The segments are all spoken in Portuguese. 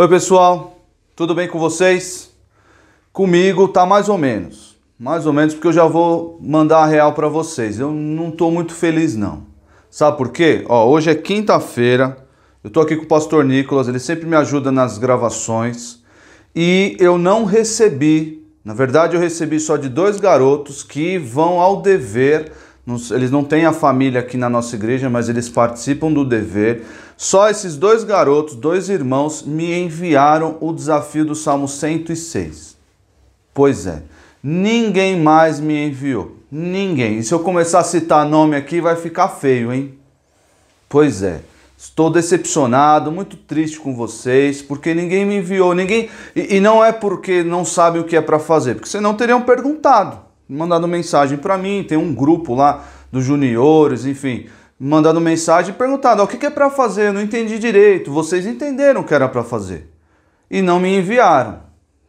Oi, pessoal, tudo bem com vocês? Comigo tá mais ou menos, mais ou menos porque eu já vou mandar a real para vocês. Eu não tô muito feliz não. Sabe por quê? Ó, hoje é quinta-feira. Eu tô aqui com o pastor Nicolas, ele sempre me ajuda nas gravações e eu não recebi, na verdade eu recebi só de dois garotos que vão ao dever eles não têm a família aqui na nossa igreja, mas eles participam do dever só esses dois garotos, dois irmãos, me enviaram o desafio do Salmo 106. Pois é, ninguém mais me enviou. Ninguém. E se eu começar a citar nome aqui, vai ficar feio, hein? Pois é. Estou decepcionado, muito triste com vocês, porque ninguém me enviou, ninguém. E, e não é porque não sabem o que é para fazer, porque senão teriam perguntado, mandado mensagem para mim. Tem um grupo lá dos juniores, enfim mandando mensagem perguntando: ah, o que é para fazer? Eu não entendi direito. Vocês entenderam o que era para fazer e não me enviaram.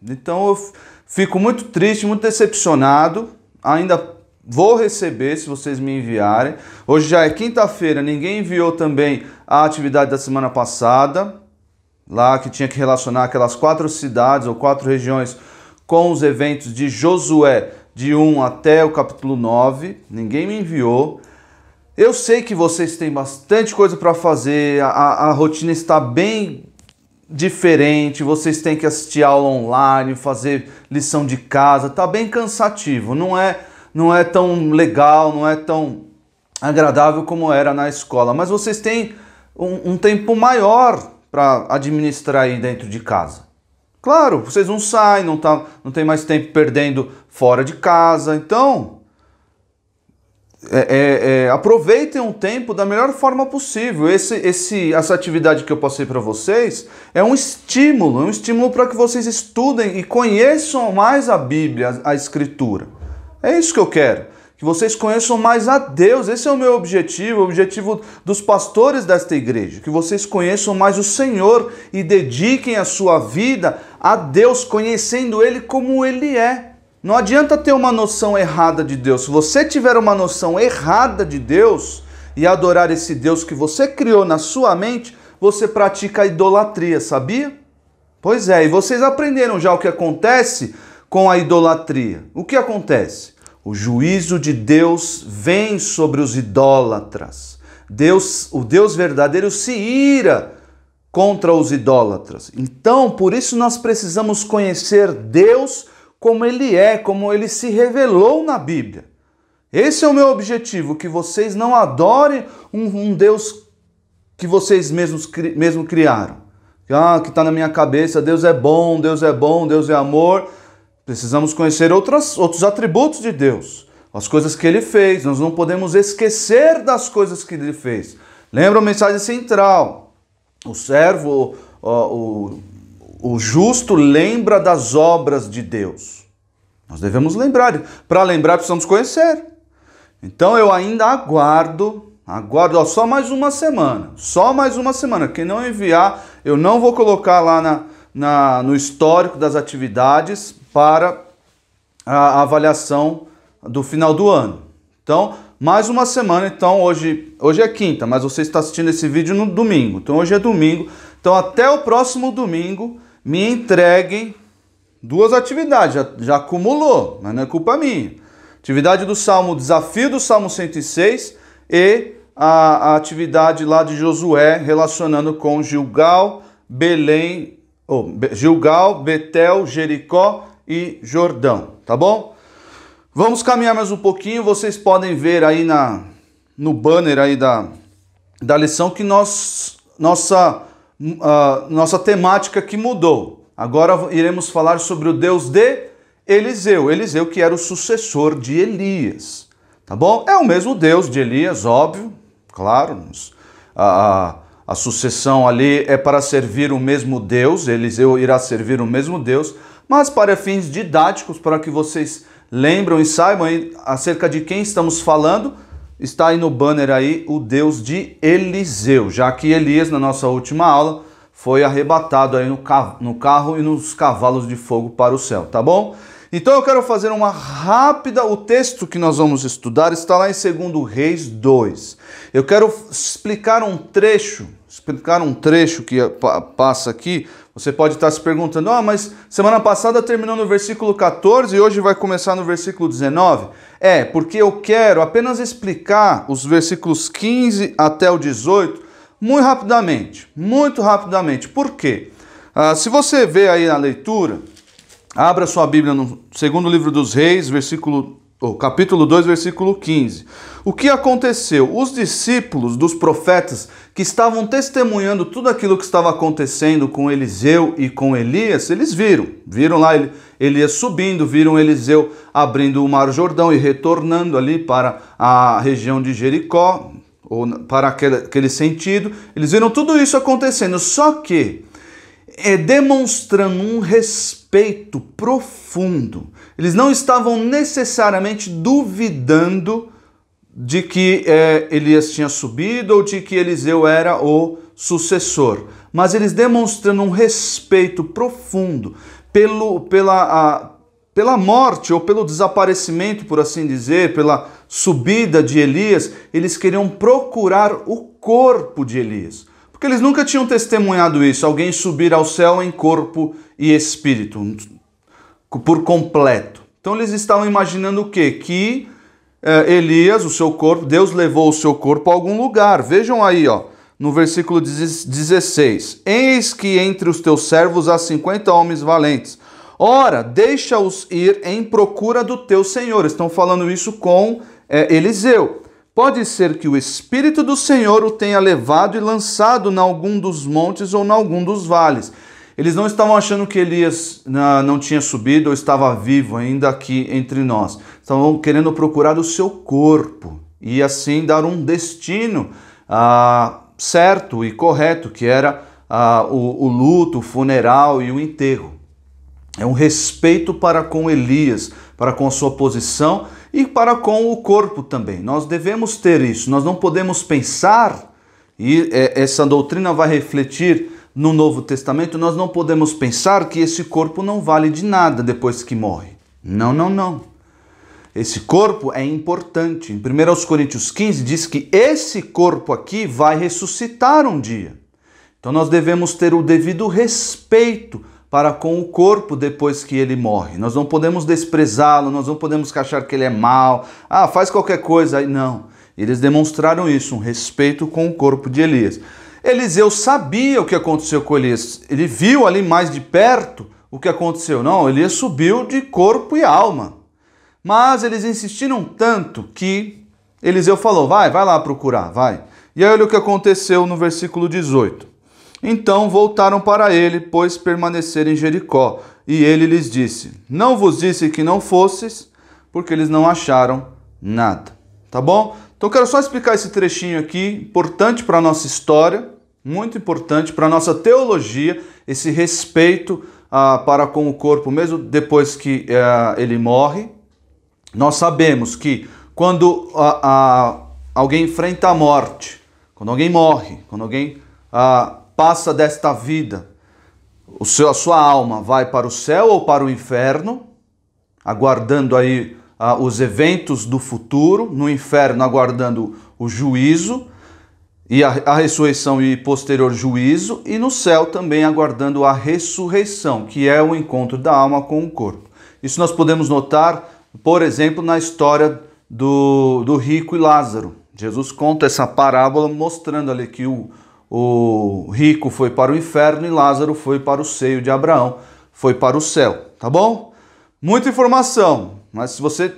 Então eu fico muito triste, muito decepcionado. Ainda vou receber se vocês me enviarem. Hoje já é quinta-feira, ninguém enviou também a atividade da semana passada, lá que tinha que relacionar aquelas quatro cidades ou quatro regiões com os eventos de Josué de 1 até o capítulo 9. Ninguém me enviou. Eu sei que vocês têm bastante coisa para fazer, a, a rotina está bem diferente, vocês têm que assistir aula online, fazer lição de casa, tá bem cansativo, não é não é tão legal, não é tão agradável como era na escola, mas vocês têm um, um tempo maior para administrar aí dentro de casa. Claro, vocês não saem, não, tá, não tem mais tempo perdendo fora de casa, então é, é, é, aproveitem um tempo da melhor forma possível. Esse, esse, essa atividade que eu passei para vocês é um estímulo, é um estímulo para que vocês estudem e conheçam mais a Bíblia, a, a Escritura. É isso que eu quero. Que vocês conheçam mais a Deus. Esse é o meu objetivo, o objetivo dos pastores desta igreja. Que vocês conheçam mais o Senhor e dediquem a sua vida a Deus, conhecendo Ele como Ele é não adianta ter uma noção errada de Deus. Se você tiver uma noção errada de Deus e adorar esse Deus que você criou na sua mente, você pratica a idolatria, sabia? Pois é, e vocês aprenderam já o que acontece com a idolatria. O que acontece? O juízo de Deus vem sobre os idólatras. Deus, o Deus verdadeiro se ira contra os idólatras. Então, por isso nós precisamos conhecer Deus como ele é, como ele se revelou na Bíblia. Esse é o meu objetivo: que vocês não adorem um, um Deus que vocês mesmos mesmo criaram. Ah, que está na minha cabeça, Deus é bom, Deus é bom, Deus é amor. Precisamos conhecer outras, outros atributos de Deus, as coisas que ele fez. Nós não podemos esquecer das coisas que ele fez. Lembra a mensagem central: o servo, o, o o justo lembra das obras de Deus. Nós devemos lembrar. Para lembrar, precisamos conhecer. Então eu ainda aguardo, aguardo ó, só mais uma semana. Só mais uma semana. Quem não enviar, eu não vou colocar lá na, na no histórico das atividades para a avaliação do final do ano. Então, mais uma semana, então hoje, hoje é quinta, mas você está assistindo esse vídeo no domingo. Então hoje é domingo. Então até o próximo domingo me entreguem duas atividades, já, já acumulou, mas não é culpa minha. Atividade do Salmo, desafio do Salmo 106 e a, a atividade lá de Josué relacionando com Gilgal, Belém, ou Gilgal, Betel, Jericó e Jordão, tá bom? Vamos caminhar mais um pouquinho, vocês podem ver aí na, no banner aí da, da lição que nós, nossa uh, nossa temática que mudou. Agora iremos falar sobre o Deus de Eliseu, Eliseu que era o sucessor de Elias, tá bom? É o mesmo Deus de Elias, óbvio, claro, a, a, a sucessão ali é para servir o mesmo Deus, Eliseu irá servir o mesmo Deus, mas para fins didáticos, para que vocês lembram e saibam acerca de quem estamos falando, está aí no banner aí o Deus de Eliseu, já que Elias, na nossa última aula, foi arrebatado aí no carro, no carro e nos cavalos de fogo para o céu, tá bom? Então eu quero fazer uma rápida. O texto que nós vamos estudar está lá em 2 Reis 2. Eu quero explicar um trecho Explicar um trecho que é, passa aqui, você pode estar se perguntando: ah, mas semana passada terminou no versículo 14 e hoje vai começar no versículo 19? É, porque eu quero apenas explicar os versículos 15 até o 18 muito rapidamente. Muito rapidamente. Por quê? Ah, se você vê aí na leitura, abra sua Bíblia no segundo livro dos Reis, versículo o capítulo 2, versículo 15. O que aconteceu? Os discípulos dos profetas que estavam testemunhando tudo aquilo que estava acontecendo com Eliseu e com Elias, eles viram. Viram lá Elias subindo, viram Eliseu abrindo o Mar Jordão e retornando ali para a região de Jericó, ou para aquele, aquele sentido. Eles viram tudo isso acontecendo, só que é demonstrando um respeito profundo eles não estavam necessariamente duvidando de que é, Elias tinha subido ou de que Eliseu era o sucessor, mas eles demonstrando um respeito profundo pelo, pela, a, pela morte ou pelo desaparecimento, por assim dizer, pela subida de Elias, eles queriam procurar o corpo de Elias. Porque eles nunca tinham testemunhado isso, alguém subir ao céu em corpo e espírito por completo. Então eles estavam imaginando o quê? Que eh, Elias, o seu corpo, Deus levou o seu corpo a algum lugar. Vejam aí, ó, no versículo 16: Eis que entre os teus servos há 50 homens valentes. Ora, deixa-os ir em procura do teu Senhor. Estão falando isso com eh, Eliseu. Pode ser que o Espírito do Senhor o tenha levado e lançado em algum dos montes ou em algum dos vales. Eles não estavam achando que Elias não tinha subido ou estava vivo ainda aqui entre nós. Estavam querendo procurar o seu corpo e assim dar um destino ah, certo e correto, que era ah, o, o luto, o funeral e o enterro. É um respeito para com Elias, para com a sua posição e para com o corpo também. Nós devemos ter isso, nós não podemos pensar, e é, essa doutrina vai refletir no Novo Testamento, nós não podemos pensar que esse corpo não vale de nada depois que morre. Não, não, não. Esse corpo é importante. Em 1 Coríntios 15 diz que esse corpo aqui vai ressuscitar um dia. Então nós devemos ter o devido respeito para com o corpo depois que ele morre. Nós não podemos desprezá-lo, nós não podemos achar que ele é mal. Ah, faz qualquer coisa. Não. Eles demonstraram isso, um respeito com o corpo de Elias. Eliseu sabia o que aconteceu com Elias. Ele viu ali mais de perto o que aconteceu. Não, Elias subiu de corpo e alma. Mas eles insistiram tanto que Eliseu falou: vai, vai lá procurar, vai. E aí olha o que aconteceu no versículo 18. Então voltaram para ele, pois permaneceram em Jericó. E ele lhes disse: Não vos disse que não fosses, porque eles não acharam nada. Tá bom? Então, quero só explicar esse trechinho aqui, importante para a nossa história, muito importante para a nossa teologia, esse respeito ah, para com o corpo, mesmo depois que ah, ele morre. Nós sabemos que quando alguém enfrenta a morte, quando alguém morre, quando alguém ah, passa desta vida, o seu, a sua alma vai para o céu ou para o inferno, aguardando aí ah, os eventos do futuro, no inferno aguardando o juízo e a, a ressurreição e posterior juízo, e no céu também aguardando a ressurreição, que é o encontro da alma com o corpo. Isso nós podemos notar, por exemplo, na história do, do rico e Lázaro. Jesus conta essa parábola mostrando ali que o, o rico foi para o inferno e Lázaro foi para o seio de Abraão, foi para o céu, tá bom? Muita informação, mas se você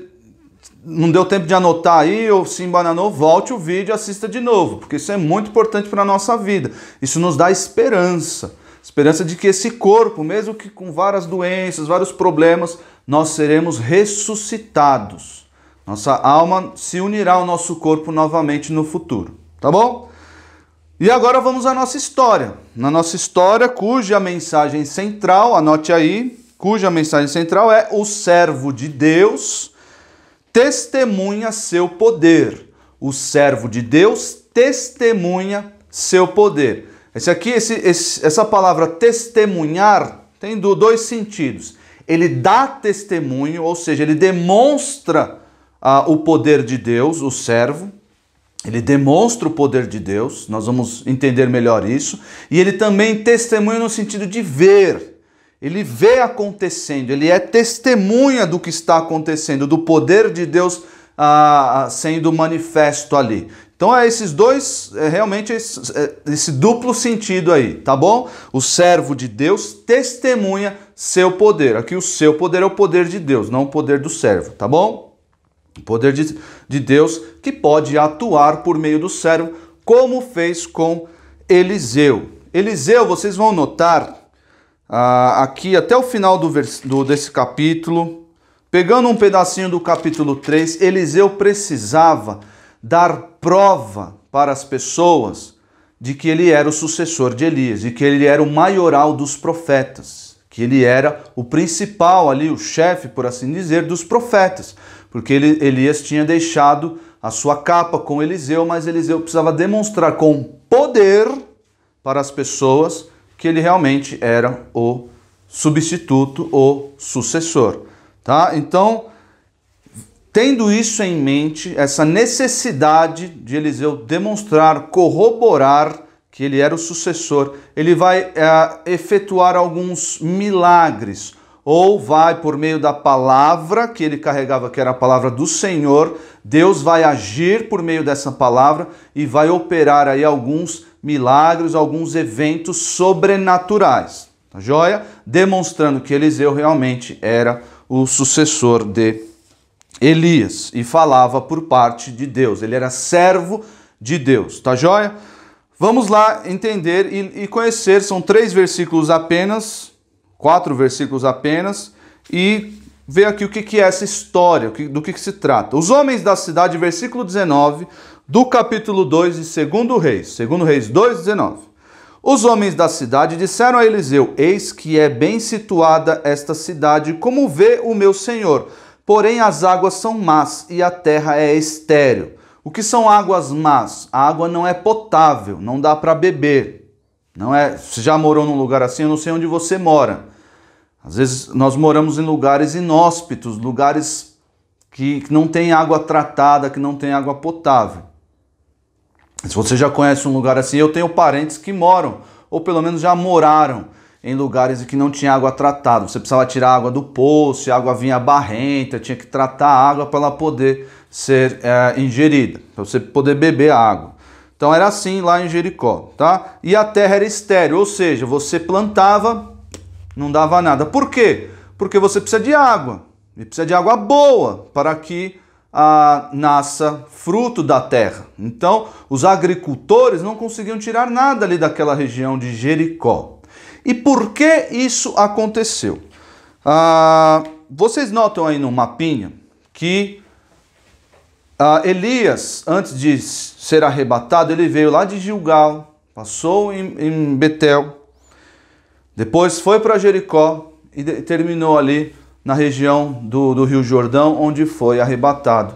não deu tempo de anotar aí ou se embananou, volte o vídeo e assista de novo, porque isso é muito importante para a nossa vida. Isso nos dá esperança. Esperança de que esse corpo, mesmo que com várias doenças, vários problemas, nós seremos ressuscitados. Nossa alma se unirá ao nosso corpo novamente no futuro, tá bom? E agora vamos à nossa história. Na nossa história, cuja mensagem central, anote aí, cuja mensagem central é: O servo de Deus testemunha seu poder. O servo de Deus testemunha seu poder. Esse aqui, esse, esse, essa palavra testemunhar tem dois sentidos. Ele dá testemunho, ou seja, ele demonstra ah, o poder de Deus, o servo. Ele demonstra o poder de Deus, nós vamos entender melhor isso. E ele também testemunha no sentido de ver ele vê acontecendo, ele é testemunha do que está acontecendo, do poder de Deus ah, ah, sendo manifesto ali. Então é esses dois, é realmente esse, é esse duplo sentido aí, tá bom? O servo de Deus testemunha seu poder. Aqui o seu poder é o poder de Deus, não o poder do servo, tá bom? O poder de, de Deus que pode atuar por meio do servo, como fez com Eliseu. Eliseu, vocês vão notar ah, aqui até o final do, do, desse capítulo, pegando um pedacinho do capítulo 3, Eliseu precisava dar prova para as pessoas de que ele era o sucessor de Elias, e que ele era o maioral dos profetas, que ele era o principal ali, o chefe, por assim dizer, dos profetas, porque ele, Elias tinha deixado a sua capa com Eliseu, mas Eliseu precisava demonstrar com poder para as pessoas que ele realmente era o substituto, o sucessor. Tá? Então, tendo isso em mente, essa necessidade de Eliseu demonstrar, corroborar que ele era o sucessor, ele vai é, efetuar alguns milagres, ou vai, por meio da palavra que ele carregava, que era a palavra do Senhor, Deus vai agir por meio dessa palavra e vai operar aí alguns milagres, alguns eventos sobrenaturais, tá joia? Demonstrando que Eliseu realmente era o sucessor de Elias e falava por parte de Deus, ele era servo de Deus, tá joia? Vamos lá entender e, e conhecer, são três versículos apenas, quatro versículos apenas, e ver aqui o que é essa história, do que se trata. Os homens da cidade, versículo 19, do capítulo 2 de 2 Reis, 2 Reis 2, 19. Os homens da cidade disseram a Eliseu: Eis que é bem situada esta cidade, como vê o meu senhor. Porém, as águas são más e a terra é estéril. O que são águas más? A água não é potável, não dá para beber. Não é. Você já morou num lugar assim? Eu não sei onde você mora. Às vezes nós moramos em lugares inóspitos, lugares que, que não tem água tratada, que não tem água potável. Se você já conhece um lugar assim, eu tenho parentes que moram, ou pelo menos já moraram em lugares em que não tinha água tratada. Você precisava tirar a água do poço, a água vinha barrenta, tinha que tratar a água para ela poder ser é, ingerida, para você poder beber a água. Então era assim lá em Jericó, tá? E a terra era estéreo, ou seja, você plantava, não dava nada. Por quê? Porque você precisa de água, e precisa de água boa para que a nasça fruto da terra. Então, os agricultores não conseguiam tirar nada ali daquela região de Jericó. E por que isso aconteceu? Ah, vocês notam aí no mapinha que ah, Elias, antes de ser arrebatado, ele veio lá de Gilgal, passou em, em Betel, depois foi para Jericó e terminou ali na região do, do Rio Jordão, onde foi arrebatado.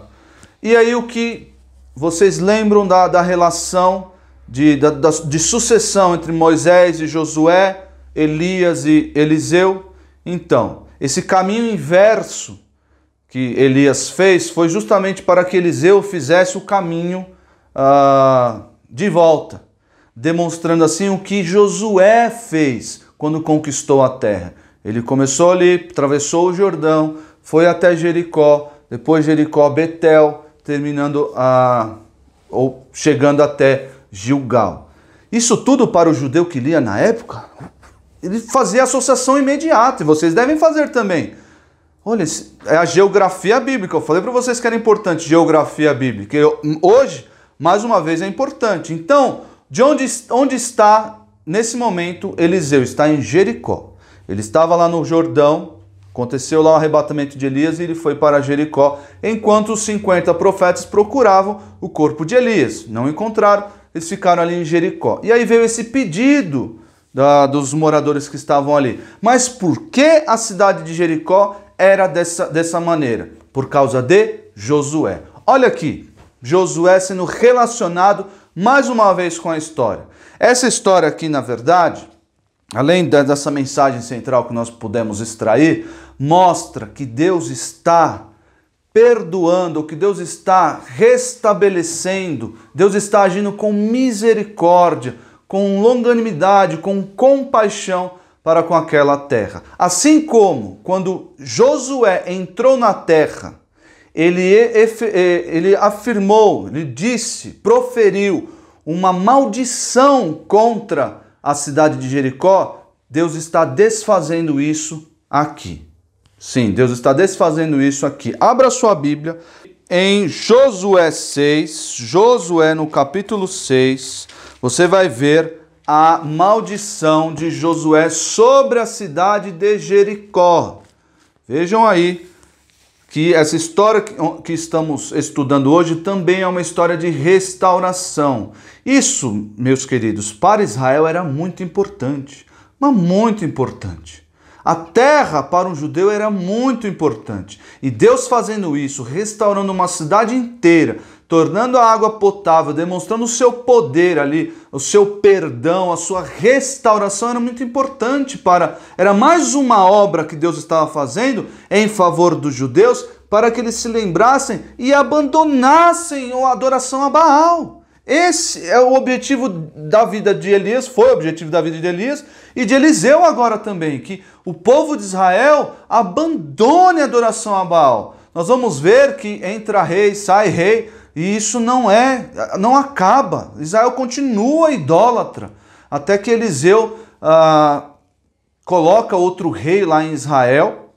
E aí o que vocês lembram da, da relação de, da, da, de sucessão entre Moisés e Josué, Elias e Eliseu? Então, esse caminho inverso que Elias fez foi justamente para que Eliseu fizesse o caminho ah, de volta, demonstrando assim o que Josué fez quando conquistou a terra. Ele começou ali, atravessou o Jordão, foi até Jericó, depois Jericó, Betel, terminando a ou chegando até Gilgal. Isso tudo para o judeu que lia na época, ele fazia associação imediata, e vocês devem fazer também. Olha, é a geografia bíblica. Eu falei para vocês que era importante geografia bíblica. Eu, hoje, mais uma vez, é importante. Então, de onde, onde está nesse momento Eliseu? Está em Jericó. Ele estava lá no Jordão, aconteceu lá o arrebatamento de Elias e ele foi para Jericó, enquanto os 50 profetas procuravam o corpo de Elias. Não encontraram, eles ficaram ali em Jericó. E aí veio esse pedido da, dos moradores que estavam ali. Mas por que a cidade de Jericó era dessa, dessa maneira? Por causa de Josué. Olha aqui, Josué sendo relacionado mais uma vez com a história. Essa história aqui, na verdade, além dessa mensagem central que nós pudemos extrair, mostra que Deus está perdoando, que Deus está restabelecendo, Deus está agindo com misericórdia, com longanimidade, com compaixão para com aquela terra. Assim como quando Josué entrou na terra, ele, ele afirmou, ele disse, proferiu uma maldição contra a cidade de Jericó, Deus está desfazendo isso aqui. Sim, Deus está desfazendo isso aqui. Abra sua Bíblia em Josué 6, Josué no capítulo 6, você vai ver a maldição de Josué sobre a cidade de Jericó. Vejam aí que essa história que estamos estudando hoje também é uma história de restauração. Isso, meus queridos, para Israel era muito importante, mas muito importante. A terra para um judeu era muito importante. E Deus fazendo isso, restaurando uma cidade inteira, tornando a água potável, demonstrando o seu poder ali, o seu perdão, a sua restauração era muito importante para era mais uma obra que Deus estava fazendo em favor dos judeus para que eles se lembrassem e abandonassem a adoração a Baal. Esse é o objetivo da vida de Elias, foi o objetivo da vida de Elias e de Eliseu agora também, que o povo de Israel abandone a adoração a Baal. Nós vamos ver que entra rei, sai rei, e isso não é, não acaba. Israel continua idólatra até que Eliseu ah, coloca outro rei lá em Israel.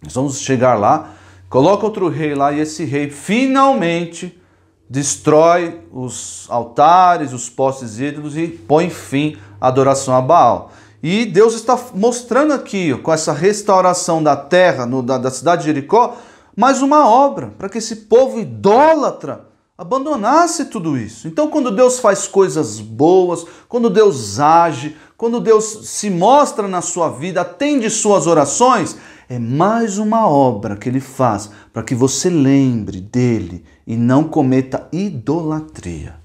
Nós vamos chegar lá. Coloca outro rei lá e esse rei finalmente destrói os altares, os postes ídolos e põe fim à adoração a Baal. E Deus está mostrando aqui, com essa restauração da terra, no, da, da cidade de Jericó, mais uma obra para que esse povo idólatra abandonasse tudo isso. Então, quando Deus faz coisas boas, quando Deus age, quando Deus se mostra na sua vida, atende suas orações, é mais uma obra que ele faz para que você lembre dele e não cometa idolatria.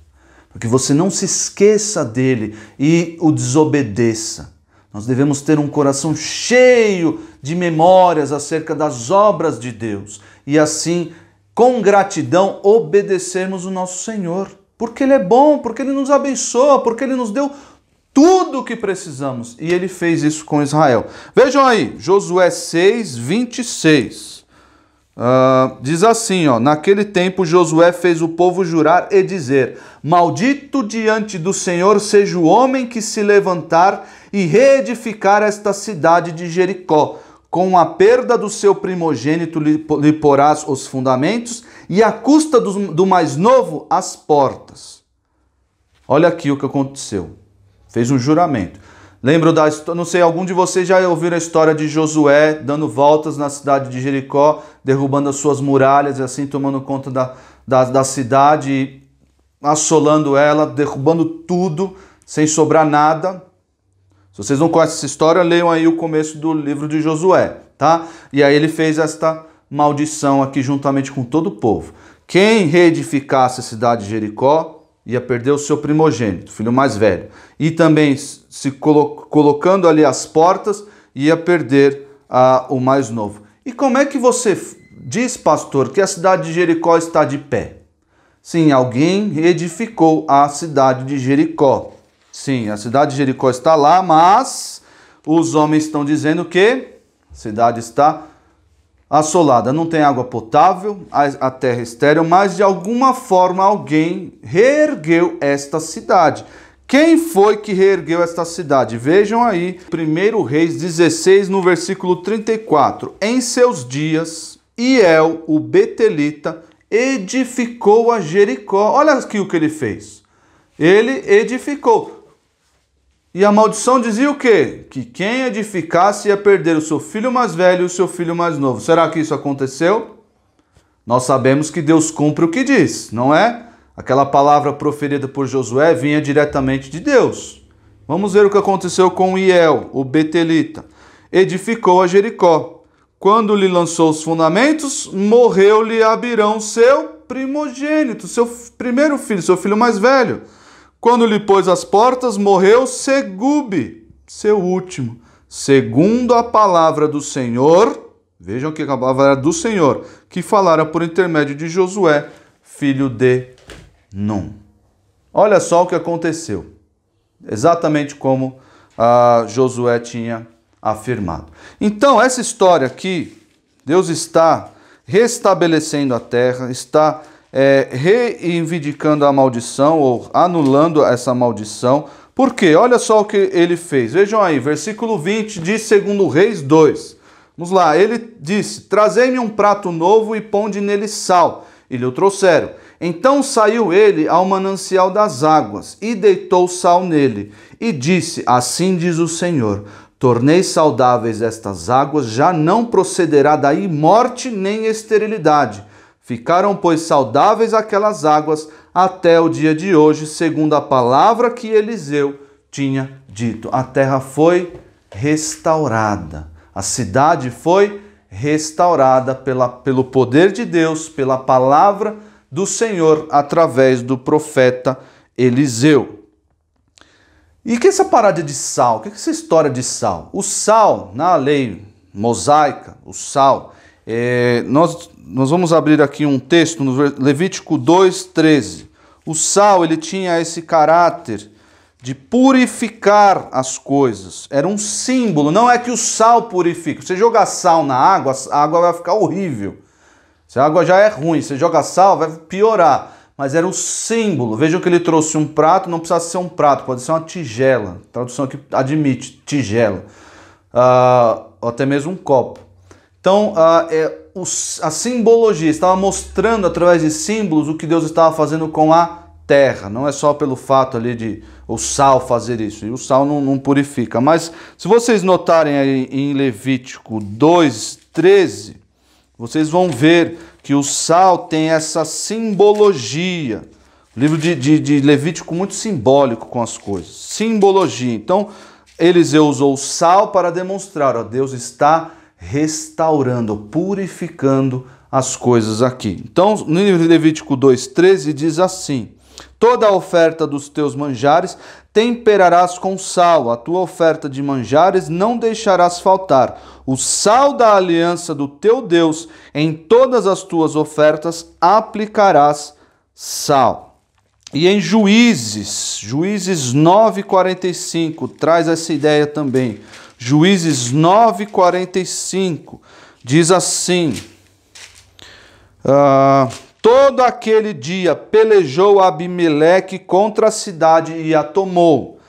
Para que você não se esqueça dele e o desobedeça. Nós devemos ter um coração cheio de memórias acerca das obras de Deus e assim com gratidão, obedecermos o nosso Senhor, porque Ele é bom, porque Ele nos abençoa, porque Ele nos deu tudo o que precisamos. E Ele fez isso com Israel. Vejam aí, Josué 6, 26. Uh, diz assim, ó, naquele tempo Josué fez o povo jurar e dizer: Maldito diante do Senhor seja o homem que se levantar e reedificar esta cidade de Jericó, com a perda do seu primogênito lhe porás os fundamentos, e à custa do, mais novo as portas. Olha aqui o que aconteceu. Fez um juramento. Lembro da história, não sei, algum de vocês já ouviram a história de Josué dando voltas na cidade de Jericó, derrubando as suas muralhas e assim tomando conta da, da, da cidade, assolando ela, derrubando tudo, sem sobrar nada vocês não conhecem essa história, leiam aí o começo do livro de Josué, tá? E aí ele fez esta maldição aqui juntamente com todo o povo. Quem reedificasse a cidade de Jericó ia perder o seu primogênito, filho mais velho, e também se colo colocando ali as portas ia perder o mais novo. E como é que você diz, pastor, que a cidade de Jericó está de pé? Sim, alguém reedificou a cidade de Jericó. Sim, a cidade de Jericó está lá, mas os homens estão dizendo que a cidade está assolada, não tem água potável, a terra é estéril, mas de alguma forma alguém reergueu esta cidade. Quem foi que reergueu esta cidade? Vejam aí, 1 Reis 16, no versículo 34. Em seus dias, Iel, o Betelita, edificou a Jericó. Olha aqui o que ele fez. Ele edificou. E a maldição dizia o quê? Que quem edificasse ia perder o seu filho mais velho e o seu filho mais novo. Será que isso aconteceu? Nós sabemos que Deus cumpre o que diz, não é? Aquela palavra proferida por Josué vinha diretamente de Deus. Vamos ver o que aconteceu com Iel, o betelita. Edificou a Jericó. Quando lhe lançou os fundamentos, morreu-lhe Abirão, seu primogênito, seu primeiro filho, seu filho mais velho. Quando lhe pôs as portas, morreu Segube, seu último, segundo a palavra do Senhor. Vejam que a palavra do Senhor, que falara por intermédio de Josué, filho de Num. Olha só o que aconteceu. Exatamente como Josué tinha afirmado. Então, essa história aqui, Deus está restabelecendo a terra, está é, reivindicando a maldição ou anulando essa maldição. Porque olha só o que ele fez. Vejam aí, versículo 20 de 2 Reis 2. Vamos lá, ele disse: Trazei-me um prato novo e ponde nele sal. E lhe o trouxeram. Então saiu ele ao manancial das águas e deitou sal nele. E disse: Assim diz o Senhor: Tornei saudáveis estas águas, já não procederá daí morte nem esterilidade. Ficaram, pois, saudáveis aquelas águas até o dia de hoje, segundo a palavra que Eliseu tinha dito. A terra foi restaurada, a cidade foi restaurada pela, pelo poder de Deus, pela palavra do Senhor através do profeta Eliseu. E que essa parada de sal, que essa história de sal? O sal, na lei mosaica, o sal, é, nós nós vamos abrir aqui um texto no Levítico 2:13. O sal, ele tinha esse caráter de purificar as coisas. Era um símbolo, não é que o sal purifica. Você jogar sal na água, a água vai ficar horrível. Se a água já é ruim, você joga sal, vai piorar. Mas era o símbolo. Vejam que ele trouxe um prato, não precisa ser um prato, pode ser uma tigela. Tradução que admite, tigela. Uh, ou até mesmo um copo. Então, a, é, a simbologia estava mostrando através de símbolos o que Deus estava fazendo com a terra. Não é só pelo fato ali de o sal fazer isso. E o sal não, não purifica. Mas se vocês notarem aí em Levítico 2, 13, vocês vão ver que o sal tem essa simbologia. O livro de, de, de Levítico muito simbólico com as coisas. Simbologia. Então, Eliseu usou o sal para demonstrar, ó, Deus está restaurando, purificando as coisas aqui. Então, no livro de Levítico 2:13 diz assim: Toda a oferta dos teus manjares temperarás com sal, a tua oferta de manjares não deixarás faltar. O sal da aliança do teu Deus em todas as tuas ofertas aplicarás sal. E em Juízes, Juízes 9:45 traz essa ideia também. Juízes 9,45 diz assim: ah, Todo aquele dia pelejou Abimeleque contra a cidade e a tomou.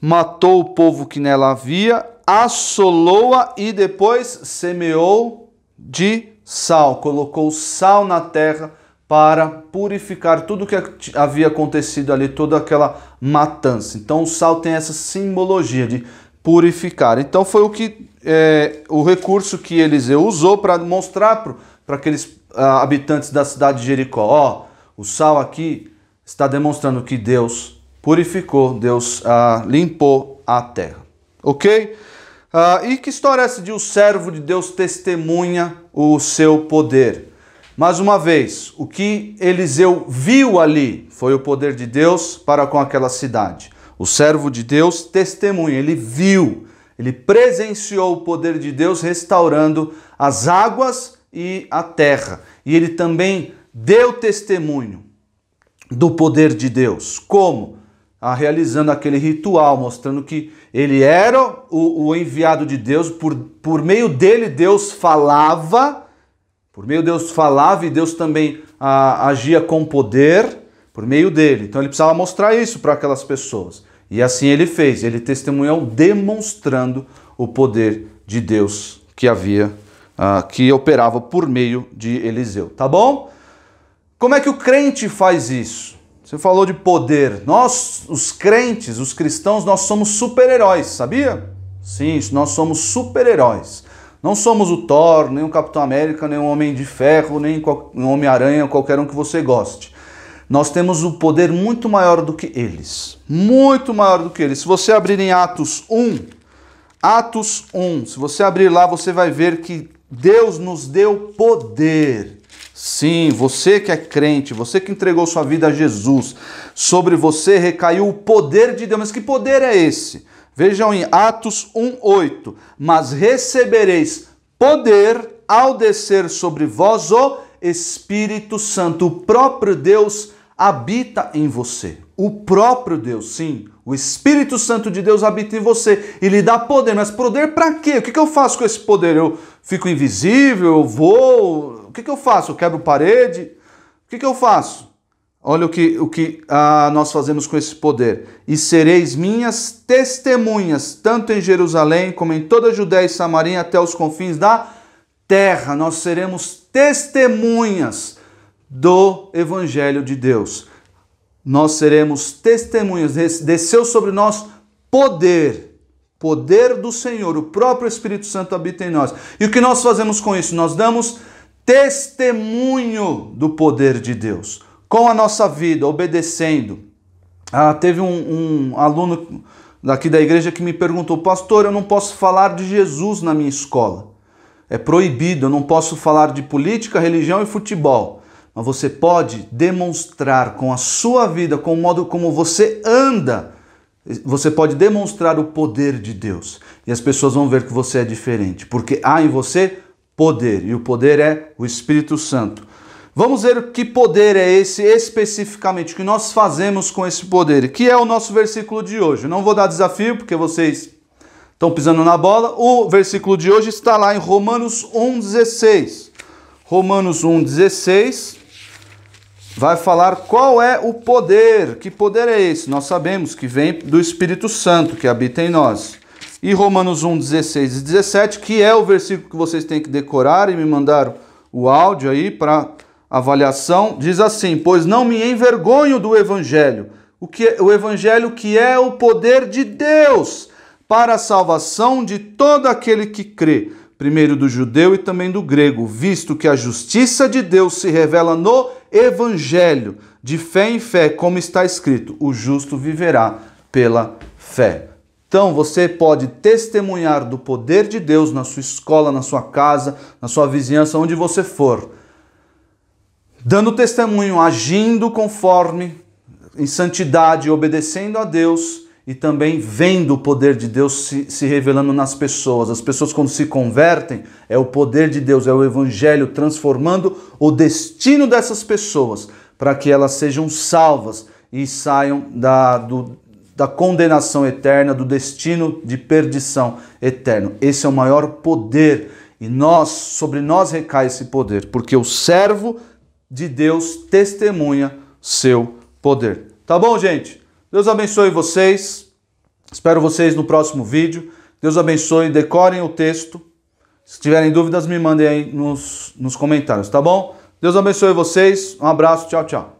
Matou o povo que nela havia, assolou-a e depois semeou de sal. Colocou sal na terra para purificar tudo que havia acontecido ali, toda aquela matança. Então o sal tem essa simbologia de purificar. Então foi o que é, o recurso que Eliseu usou para mostrar para aqueles ah, habitantes da cidade de Jericó, ó, oh, o sal aqui está demonstrando que Deus purificou, Deus ah, limpou a terra, ok? Ah, e que história é essa de o servo de Deus testemunha o seu poder? Mais uma vez, o que Eliseu viu ali foi o poder de Deus para com aquela cidade. O servo de Deus testemunha, ele viu, ele presenciou o poder de Deus restaurando as águas e a terra. E ele também deu testemunho do poder de Deus. Como? Ah, realizando aquele ritual, mostrando que ele era o, o enviado de Deus, por, por meio dele Deus falava, por meio Deus falava e Deus também ah, agia com poder por meio dele. Então ele precisava mostrar isso para aquelas pessoas. E assim ele fez, ele testemunhou demonstrando o poder de Deus que havia, uh, que operava por meio de Eliseu, tá bom? Como é que o crente faz isso? Você falou de poder. Nós, os crentes, os cristãos, nós somos super-heróis, sabia? Sim, nós somos super-heróis. Não somos o Thor, nem o Capitão América, nem o Homem de Ferro, nem o Homem-Aranha, qualquer um que você goste nós temos um poder muito maior do que eles. Muito maior do que eles. Se você abrir em Atos 1, Atos 1, se você abrir lá, você vai ver que Deus nos deu poder. Sim, você que é crente, você que entregou sua vida a Jesus, sobre você recaiu o poder de Deus. Mas que poder é esse? Vejam em Atos 1:8. Mas recebereis poder ao descer sobre vós o Espírito Santo. O próprio Deus habita em você. O próprio Deus, sim. O Espírito Santo de Deus habita em você e lhe dá poder. Mas poder para quê? O que, eu faço com esse poder? Eu fico invisível? Eu vou? O que, eu faço? Eu quebro parede? O que, eu faço? Olha o que, o que ah, nós fazemos com esse poder. E sereis minhas testemunhas, tanto em Jerusalém como em toda a Judéia e Samaria, até os confins da terra. Nós seremos testemunhas do Evangelho de Deus. Nós seremos testemunhas, desceu sobre nós poder, poder do Senhor, o próprio Espírito Santo habita em nós. E o que nós fazemos com isso? Nós damos testemunho do poder de Deus, com a nossa vida, obedecendo. Ah, teve um, um aluno daqui da igreja que me perguntou, pastor, eu não posso falar de Jesus na minha escola. É proibido, eu não posso falar de política, religião e futebol mas você pode demonstrar com a sua vida, com o modo como você anda, você pode demonstrar o poder de Deus. E as pessoas vão ver que você é diferente, porque há em você poder, e o poder é o Espírito Santo. Vamos ver que poder é esse especificamente, o que nós fazemos com esse poder, que é o nosso versículo de hoje. não vou dar desafio, porque vocês estão pisando na bola. O versículo de hoje está lá em Romanos 1,16. Romanos 1,16 vai falar qual é o poder, que poder é esse? Nós sabemos que vem do Espírito Santo que habita em nós. E Romanos 1, 16 e 17, que é o versículo que vocês têm que decorar e me mandaram o áudio aí para avaliação, diz assim: Pois não me envergonho do Evangelho, o, que, é, o Evangelho que é o poder de Deus para a salvação de todo aquele que crê primeiro do judeu e também do grego, visto que a justiça de Deus se revela no evangelho, de fé em fé, como está escrito: o justo viverá pela fé. Então você pode testemunhar do poder de Deus na sua escola, na sua casa, na sua vizinhança, onde você for. Dando testemunho, agindo conforme, em santidade, obedecendo a Deus e também vendo o poder de Deus se, se, revelando nas pessoas. As pessoas, quando se convertem, é o poder de Deus, é o Evangelho transformando o destino dessas pessoas para que elas sejam salvas e saiam da, do, da condenação eterna, do destino de perdição eterno. Esse é o maior poder e nós, sobre nós recai esse poder, porque o servo de Deus testemunha seu poder. Tá bom, gente? Deus abençoe vocês. Espero vocês no próximo vídeo. Deus abençoe, decorem o texto. Se tiverem dúvidas, me mandem aí nos, nos comentários, tá bom? Deus abençoe vocês. Um abraço, tchau, tchau.